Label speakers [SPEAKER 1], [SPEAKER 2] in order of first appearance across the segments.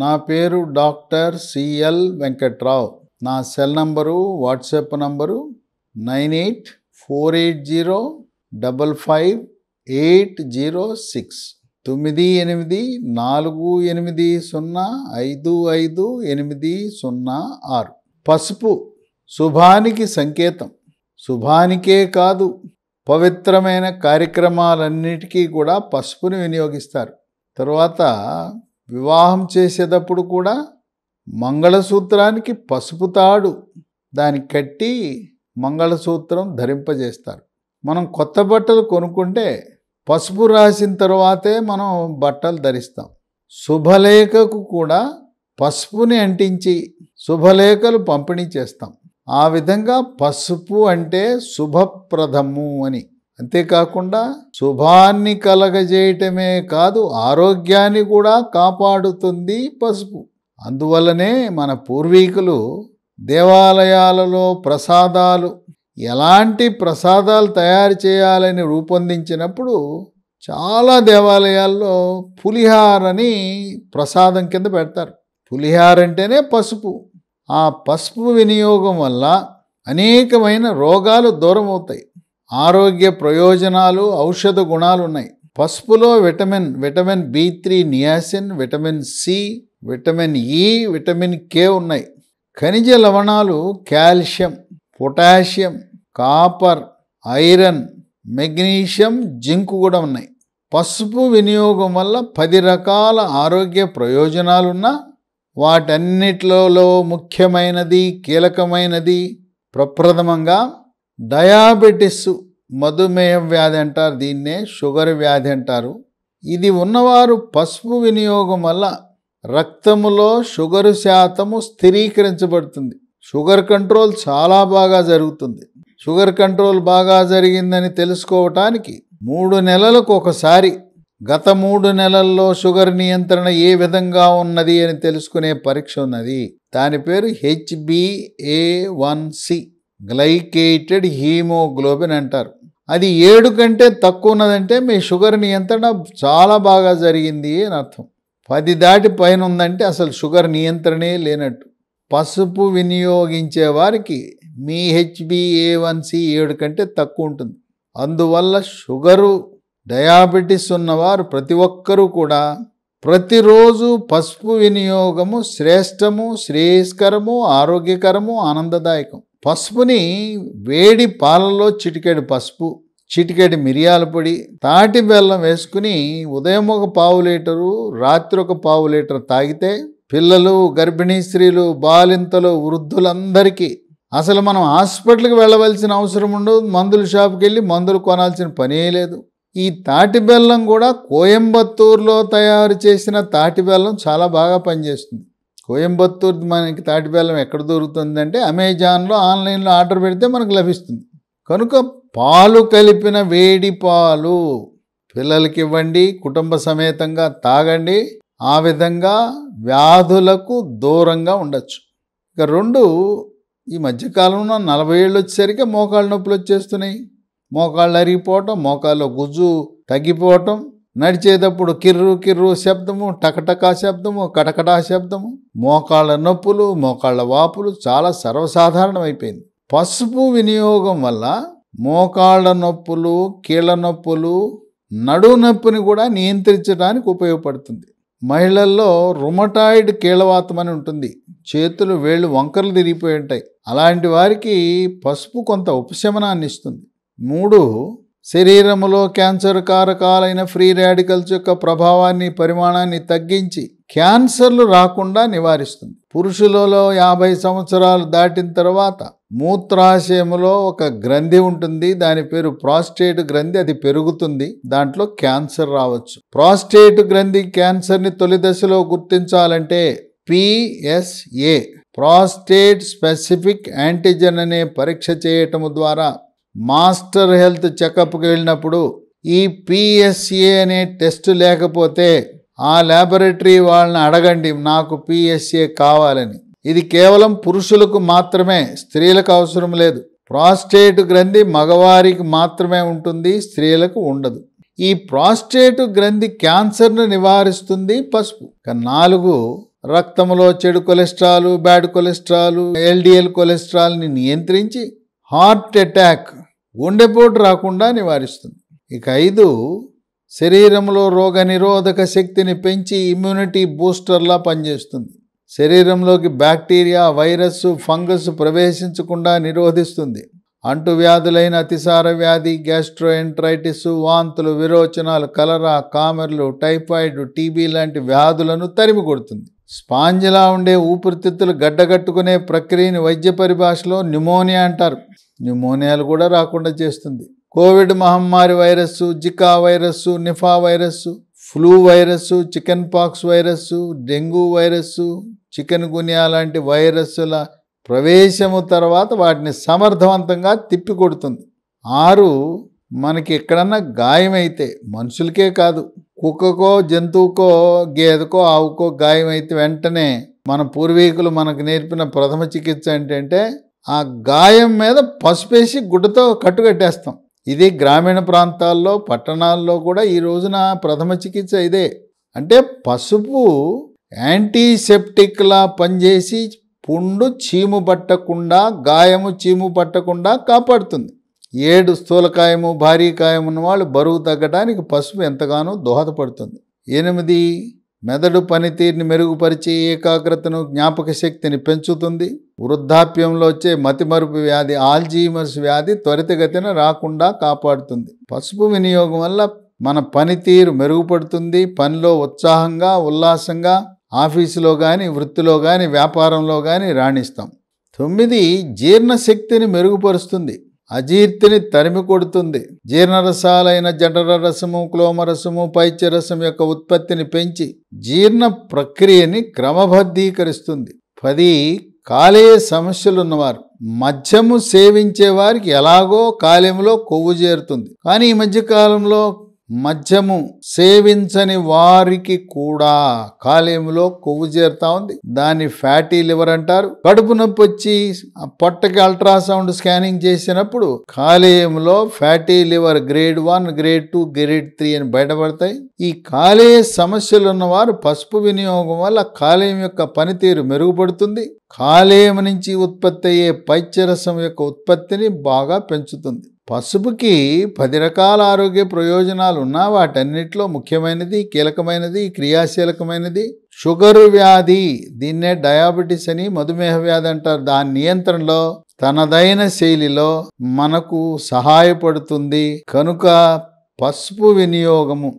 [SPEAKER 1] నా పేరు doctor CL Venkatrao నా cell number WhatsApp number nine eight four eight zero double five eight zero six తొమ్మిది ఎనిమిది నాలుగు ఎనిమిది సున్నా ఐదు ఐదు ఎనిమిది సున్నా ఆరు పసుపు శుభానికి సంకేతం శుభానికే కాదు పవిత్రమైన కార్యక్రమాలన్నిటికీ కూడా పసుపుని వినియోగిస్తారు తర్వాత వివాహం చేసేటప్పుడు కూడా మంగళసూత్రానికి పసుపు తాడు దాన్ని కట్టి మంగళసూత్రం ధరింపజేస్తారు మనం కొత్త బట్టలు కొనుక్కుంటే పసుపు రాసిన తర్వాతే మనం బట్టలు ధరిస్తాం శుభలేఖకు కూడా పసుపుని అంటించి శుభలేఖలు పంపిణీ చేస్తాం ఆ విధంగా పసుపు అంటే శుభప్రదము అని అంతేకాకుండా శుభాన్ని కలగజేయటమే కాదు ఆరోగ్యాన్ని కూడా కాపాడుతుంది పసుపు అందువలనే మన పూర్వీకులు దేవాలయాలలో ప్రసాదాలు ఎలాంటి ప్రసాదాలు తయారు చేయాలని రూపొందించినప్పుడు చాలా దేవాలయాల్లో పులిహారని ప్రసాదం కింద పెడతారు పులిహార అంటేనే పసుపు ఆ పసుపు వినియోగం వల్ల అనేకమైన రోగాలు దూరం అవుతాయి ఆరోగ్య ప్రయోజనాలు ఔషధ గుణాలు ఉన్నాయి పసుపులో vitamin vitamin B three niacin vitamin C vitamin E vitamin K ఉన్నాయి ఖనిజ లవణాలు calcium potassium copper iron magnesium zinc కూడా ఉన్నాయి పసుపు వినియోగం వల్ల పది రకాల ఆరోగ్య ప్రయోజనాలున్నా వాటన్నిటిలో ముఖ్యమైనది కీలకమైనది ప్రప్రథమంగా డయాబెటిస్ మధుమేహ వ్యాధి అంటారు దీన్నే షుగర్ వ్యాధి అంటారు ఇది ఉన్నవారు పసుపు వినియోగం వల్ల రక్తములో షుగరు శాతము స్థిరీకరించబడుతుంది షుగర్ కంట్రోల్ చాలా బాగా జరుగుతుంది షుగర్ కంట్రోల్ బాగా జరిగిందని తెలుసుకోవటానికి మూడు నెలలకు ఒకసారి గత మూడు నెలల్లో షుగర్ నియంత్రణ ఏ విధంగా ఉన్నది అని తెలుసుకునే పరీక్ష ఉన్నది దాని పేరు HBA one C glycated haemoglobin అంటారు అది ఏడు కంటే తక్కువ ఉన్నదంటే మీ షుగర్ నియంత్రణ చాలా బాగా జరిగింది అని అర్థం పది దాటి పైన ఉందంటే అసలు షుగర్ నియంత్రణే లేనట్టు పసుపు వినియోగించే వారికి మీ హెచ్బిఏవన్సి ఏడు కంటే తక్కువ ఉంటుంది అందువల్ల షుగరు డయాబెటీస్ ఉన్నవారు ప్రతి ఒక్కరూ కూడా ప్రతిరోజు పసుపు వినియోగము శ్రేష్టము శ్రేయస్కరము ఆరోగ్యకరము ఆనందదాయకం పసుపుని వేడి పాలలో చిటికెడు పసుపు చిటికెడు మిరియాల పొడి తాటి బెల్లం వేసుకుని ఉదయం ఒక పావు లీటరు రాత్రి ఒక పావు లీటర్ తాగితే పిల్లలు గర్భిణీ స్త్రీలు బాలింతలు వృద్ధులందరికీ అసలు మనం హాస్పిటల్కి వెళ్ళవలసిన అవసరం ఉండదు మందుల షాప్కి వెళ్ళి మందులు కొనాల్సిన పనే లేదు ఈ తాటి బెల్లం కూడా కోయంబత్తూరులో తయారు చేసిన తాటి బెల్లం చాలా బాగా పనిచేస్తుంది కోయంబత్తూర్ మనకి తాటిబెల్లం ఎక్కడ దొరుకుతుందంటే అమెజాన్లో ఆన్లైన్లో ఆర్డర్ పెడితే మనకు లభిస్తుంది కనుక పాలు కలిపిన వేడి పాలు పిల్లలకి ఇవ్వండి కుటుంబ సమేతంగా తాగండి ఆ విధంగా వ్యాధులకు దూరంగా ఉండొచ్చు ఇక రెండు ఈ మధ్యకాలంలో నలభై ఏళ్ళు వచ్చేసరికి మోకాళ్ళ నొప్పులు వచ్చేస్తున్నాయి మోకాళ్ళు అరిగిపోవటం మోకాళ్ళ గుజ్జు తగ్గిపోవటం నడిచేటప్పుడు కిర్రు కిర్రు శబ్దము టకటకా శబ్దము కటకటా శబ్దము మోకాళ్ళ నొప్పులు మోకాళ్ళ వాపులు చాలా సర్వసాధారణమైపోయింది పసుపు వినియోగం వల్ల మోకాళ్ళ నొప్పులు కీళ్ళ నొప్పులు నడు నొప్పిని కూడా నియంత్రించడానికి ఉపయోగపడుతుంది మహిళల్లో రుమటాయిడ్ కీళ్ళవాతం అని ఉంటుంది చేతులు వేళ్ళు వంకరలు తిరిగిపోయి ఉంటాయి అలాంటి వారికి పసుపు కొంత ఉపశమనాన్ని ఇస్తుంది మూడు శరీరములో క్యాన్సర్ కారకాలైన ఫ్రీ రాడికల్స్ యొక్క ప్రభావాన్ని పరిమాణాన్ని తగ్గించి క్యాన్సర్లు రాకుండా నివారిస్తుంది పురుషులలో యాభై సంవత్సరాలు దాటిన తర్వాత మూత్రాశయములో ఒక గ్రంథి ఉంటుంది దాని పేరు ప్రాస్టేట్ గ్రంథి అది పెరుగుతుంది దాంట్లో క్యాన్సర్ రావచ్చు ప్రాస్టేట్ గ్రంథి క్యాన్సర్ని తొలి దశలో గుర్తించాలంటే పిఎస్ఏ ప్రాస్టేట్ స్పెసిఫిక్ యాంటీజెన్ అనే పరీక్ష చేయటము ద్వారా మాస్టర్ హెల్త్ చెకప్కి వెళ్ళినప్పుడు ఈ పిఎస్ఏ అనే టెస్ట్ లేకపోతే ఆ ల్యాబొరేటరీ వాళ్ళని అడగండి నాకు పిఎస్ఏ కావాలని ఇది కేవలం పురుషులకు మాత్రమే స్త్రీలకు అవసరం లేదు ప్రాస్టేట్ గ్రంథి మగవారికి మాత్రమే ఉంటుంది స్త్రీలకు ఉండదు ఈ ప్రాస్టేట్ గ్రంథి క్యాన్సర్ను నివారిస్తుంది పసుపు నాలుగు రక్తంలో చెడు కొలెస్ట్రాల్ బ్యాడ్ కొలెస్ట్రాల్ ఎల్డిఎల్ కొలెస్ట్రాల్ని నియంత్రించి హార్ట్ అటాక్ గుండెపోటు రాకుండా నివారిస్తుంది ఇక ఐదు శరీరంలో రోగ నిరోధక శక్తిని పెంచి ఇమ్యూనిటీ బూస్టర్లా పనిచేస్తుంది శరీరంలోకి బ్యాక్టీరియా వైరస్ ఫంగస్ ప్రవేశించకుండా నిరోధిస్తుంది అంటువ్యాధులైన అతిసార వ్యాధి గ్యాస్ట్రోఎంట్రైటిస్ వాంతులు విరోచనాలు కలరా కామెర్లు టైఫాయిడ్ టీబీ లాంటి వ్యాధులను తరిమి కొడుతుంది స్పాంజిలా ఉండే ఊపిరితిత్తులు గడ్డగట్టుకునే ప్రక్రియని వైద్య పరిభాషలో న్యూమోనియా అంటారు న్యూమోనియాలు కూడా రాకుండా చేస్తుంది కోవిడ్ మహమ్మారి virus Zika virus Nipah virus flu virus chicken pox virus dengue virus chikungunya లాంటి వైరస్ల ప్రవేశము తర్వాత వాటిని సమర్థవంతంగా తిప్పికొడుతుంది ఆరు మనకి ఎక్కడన్నా గాయమైతే మనుషులకే కాదు కుక్కకో జంతువుకో గేదకో ఆవుకో గాయమైతే వెంటనే మన పూర్వీకులు మనకు నేర్పిన ప్రథమ చికిత్స ఏంటంటే ఆ గాయం మీద పసుపేసి గుడ్డతో కట్టుకట్టేస్తాం ఇది గ్రామీణ ప్రాంతాల్లో పట్టణాల్లో కూడా ఈ రోజున ప్రథమ చికిత్స ఇదే అంటే పసుపు యాంటీసెప్టిక్లా పనిచేసి పుండు చీము పట్టకుండా గాయము చీము పట్టకుండా కాపాడుతుంది ఏడు స్థూలకాయము భారీ కాయమున్న వాళ్ళు బరువు తగ్గడానికి పసుపు ఎంతగానో దోహదపడుతుంది ఎనిమిది మెదడు పనితీరుని మెరుగుపరిచి ఏకాగ్రతను జ్ఞాపక శక్తిని పెంచుతుంది వృద్ధాప్యంలో వచ్చే మతిమరుపు వ్యాధి ఆల్జీమర్స్ వ్యాధి త్వరితగతిన రాకుండా కాపాడుతుంది పసుపు వినియోగం వల్ల మన పనితీరు మెరుగుపడుతుంది పనిలో ఉత్సాహంగా ఉల్లాసంగా ఆఫీసులో కానీ వృత్తిలో కానీ వ్యాపారంలో కానీ రాణిస్తాం తొమ్మిది జీర్ణశక్తిని మెరుగుపరుస్తుంది అజీర్తిని తరిమి కొడుతుంది జీర్ణరసాలైన జఠర రసము క్లోమరసము పైత్యరసం యొక్క ఉత్పత్తిని పెంచి జీర్ణ ప్రక్రియని క్రమబద్ధీకరిస్తుంది పది కాలేయ సమస్యలు ఉన్నవారు మద్యము సేవించే వారికి ఎలాగో కాలేయంలో కొవ్వు చేరుతుంది కానీ ఈ మధ్యకాలంలో మద్యము సేవించని వారికి కూడా కాలేయంలో కొవ్వు చేరుతా ఉంది దాన్ని ఫ్యాటీ లివర్ అంటారు కడుపు నొప్పి వచ్చి పొట్టకి అల్ట్రాసౌండ్ స్కానింగ్ చేసినప్పుడు కాలేయంలో fatty liver grade one grade two grade three అని బయటపడతాయి ఈ కాలేయ సమస్యలు ఉన్నవారు పసుపు వినియోగం వల్ల కాలేయం యొక్క పనితీరు మెరుగుపడుతుంది కాలేయం నుంచి ఉత్పత్తి అయ్యే పైత్యరసం యొక్క ఉత్పత్తిని బాగా పెంచుతుంది పసుపుకి పది రకాల ఆరోగ్య ప్రయోజనాలు ఉన్నా వాటన్నిటిలో ముఖ్యమైనది కీలకమైనది క్రియాశీలకమైనది షుగరు వ్యాధి దీన్నే డయాబెటీస్ అని మధుమేహ వ్యాధి అంటారు దాని నియంత్రణలో తనదైన శైలిలో మనకు సహాయపడుతుంది కనుక పసుపు వినియోగము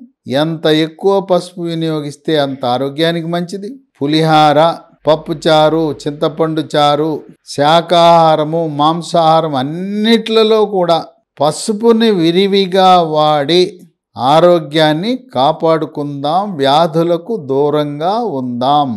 [SPEAKER 1] ఎంత ఎక్కువ పసుపు వినియోగిస్తే అంత ఆరోగ్యానికి మంచిది పులిహార పప్పు చారు చింతపండు చారు శాకాహారము మాంసాహారం అన్నిట్లలో కూడా పసుపుని విరివిగా వాడి ఆరోగ్యాన్ని కాపాడుకుందాం వ్యాధులకు దూరంగా ఉందాం